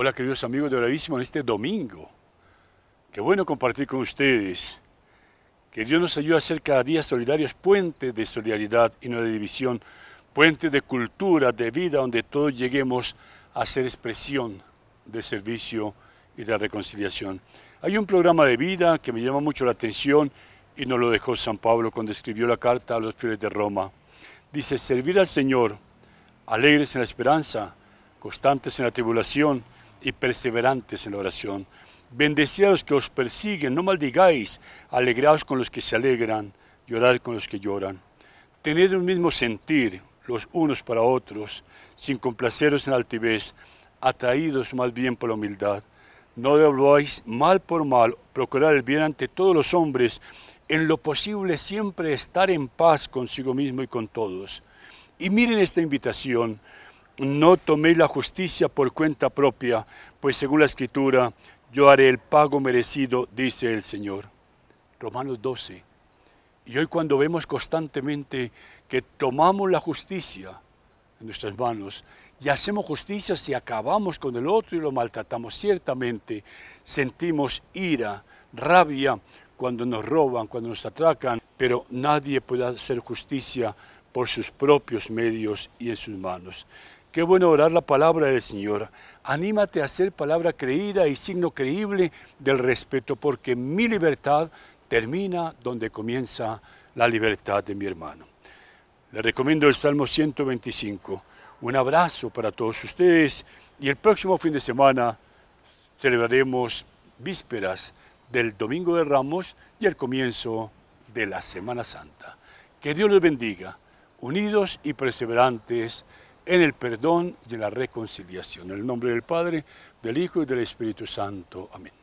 Hola queridos amigos de Bravísimo en este domingo. Qué bueno compartir con ustedes. Que Dios nos ayude a ser cada día solidarios, puente de solidaridad y no de división, puente de cultura, de vida, donde todos lleguemos a ser expresión de servicio y de reconciliación. Hay un programa de vida que me llama mucho la atención y nos lo dejó San Pablo cuando escribió la carta a los fieles de Roma. Dice, servir al Señor, alegres en la esperanza, constantes en la tribulación, y perseverantes en la oración. Bendecidos que os persiguen, no maldigáis, alegraos con los que se alegran, llorad con los que lloran. Tened un mismo sentir los unos para otros, sin complaceros en altivez, atraídos más bien por la humildad. No devolváis mal por mal, procurar el bien ante todos los hombres, en lo posible siempre estar en paz consigo mismo y con todos. Y miren esta invitación, no toméis la justicia por cuenta propia, pues según la escritura, yo haré el pago merecido, dice el Señor. Romanos 12. Y hoy cuando vemos constantemente que tomamos la justicia en nuestras manos y hacemos justicia si acabamos con el otro y lo maltratamos, ciertamente sentimos ira, rabia cuando nos roban, cuando nos atracan, pero nadie puede hacer justicia por sus propios medios y en sus manos. Qué bueno orar la palabra del Señor. Anímate a ser palabra creída y signo creíble del respeto, porque mi libertad termina donde comienza la libertad de mi hermano. Le recomiendo el Salmo 125. Un abrazo para todos ustedes y el próximo fin de semana celebraremos vísperas del Domingo de Ramos y el comienzo de la Semana Santa. Que Dios les bendiga, unidos y perseverantes en el perdón de la reconciliación. En el nombre del Padre, del Hijo y del Espíritu Santo. Amén.